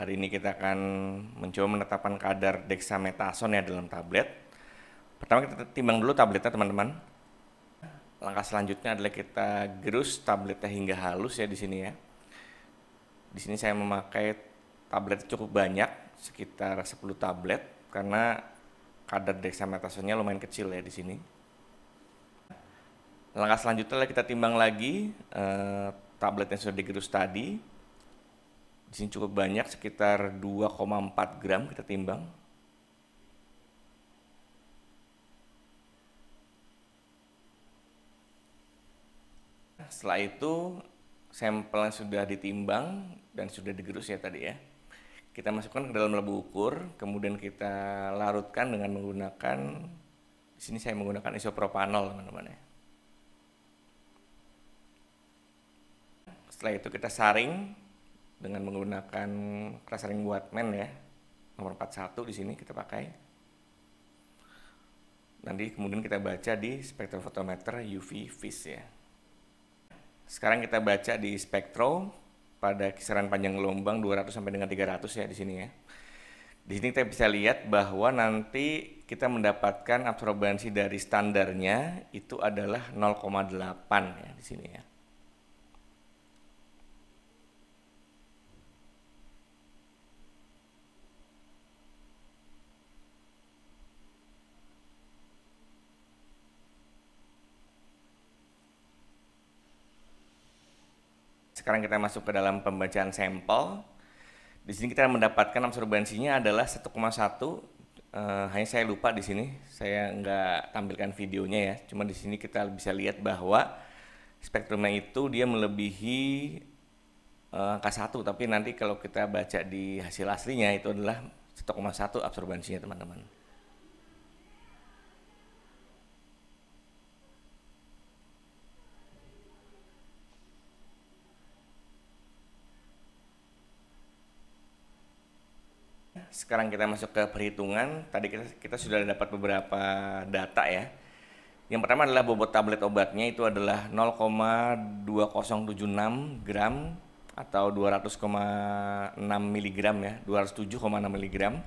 Hari ini kita akan mencoba menetapkan kadar dexamethasone ya dalam tablet. Pertama kita timbang dulu tabletnya teman-teman. Langkah selanjutnya adalah kita gerus tabletnya hingga halus ya di sini ya. Di sini saya memakai tablet cukup banyak, sekitar 10 tablet karena kadar dexamethasone-nya lumayan kecil ya di sini. Langkah selanjutnya adalah kita timbang lagi eh, tablet yang sudah digerus tadi di sini cukup banyak, sekitar 2,4 gram kita timbang. Setelah itu sampelnya sudah ditimbang dan sudah digerus ya tadi ya. Kita masukkan ke dalam labu ukur, kemudian kita larutkan dengan menggunakan di sini saya menggunakan isopropanol teman-teman ya. Setelah itu kita saring dengan menggunakan rasering buat men ya nomor 41 di sini kita pakai nanti kemudian kita baca di spektrofotometer UV vis ya. Sekarang kita baca di spektro pada kisaran panjang gelombang 200 sampai dengan 300 ya di sini ya. Di sini kita bisa lihat bahwa nanti kita mendapatkan absorbansi dari standarnya itu adalah 0,8 ya di sini ya. Sekarang kita masuk ke dalam pembacaan sampel. Di sini kita mendapatkan absorbansinya adalah 1,1. Uh, eh, hanya saya lupa di sini, saya nggak tampilkan videonya ya. Cuma di sini kita bisa lihat bahwa spektrumnya itu dia melebihi uh, angka 1, tapi nanti kalau kita baca di hasil aslinya itu adalah 1,1 absorbansinya teman-teman. sekarang kita masuk ke perhitungan. Tadi kita kita sudah dapat beberapa data ya. Yang pertama adalah bobot tablet obatnya itu adalah 0,2076 gram atau 200,6 miligram ya, 207,6 miligram.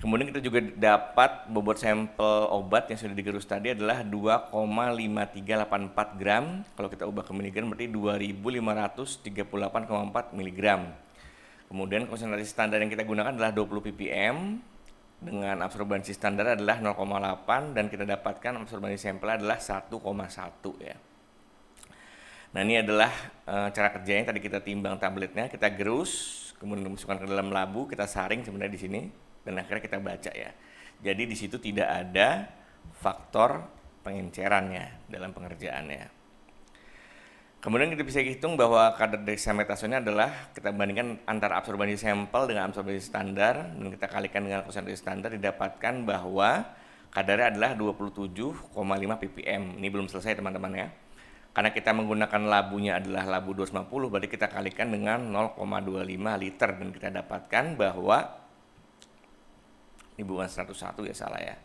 Kemudian kita juga dapat bobot sampel obat yang sudah digerus tadi adalah 2,5384 gram. Kalau kita ubah ke miligram berarti 2538,4 miligram. Kemudian konsentrasi standar yang kita gunakan adalah 20 ppm dengan absorbansi standar adalah 0,8 dan kita dapatkan absorbansi sampel adalah 1,1 ya. Nah ini adalah e, cara kerjanya tadi kita timbang tabletnya, kita gerus, kemudian dimasukkan ke dalam labu, kita saring sebenarnya di sini dan akhirnya kita baca ya. Jadi di situ tidak ada faktor pengencerannya dalam pengerjaannya. Kemudian kita bisa hitung bahwa kadar dexamethasone adalah kita bandingkan antara absorbansi sampel dengan absorbansi standar dan kita kalikan dengan konsentrasi standar didapatkan bahwa kadarnya adalah 27,5 ppm. Ini belum selesai teman-teman ya. Karena kita menggunakan labunya adalah labu 250, berarti kita kalikan dengan 0,25 liter dan kita dapatkan bahwa ini bukan 101 ya salah ya.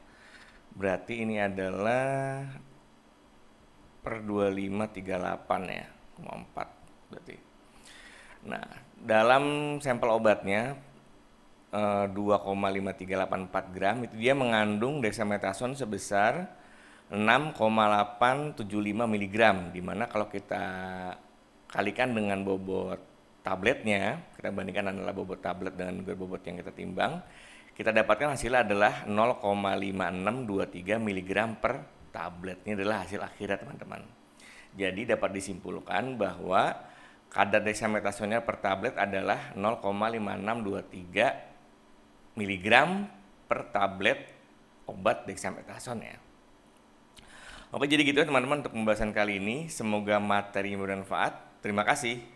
Berarti ini adalah per 2538 ya, 4 berarti. Nah, dalam sampel obatnya 2,5384 eh, gram itu dia mengandung dexamethasone sebesar 6,875 mg dimana kalau kita kalikan dengan bobot tabletnya kita bandingkan adalah bobot tablet dengan bobot yang kita timbang kita dapatkan hasilnya adalah 0,5623 mg per tablet. Ini adalah hasil akhirnya teman-teman. Jadi dapat disimpulkan bahwa kadar desametasonnya per tablet adalah 0,5623 mg per tablet obat dexamethasone ya. Oke jadi gitu ya, teman-teman untuk pembahasan kali ini. Semoga materi bermanfaat. Terima kasih.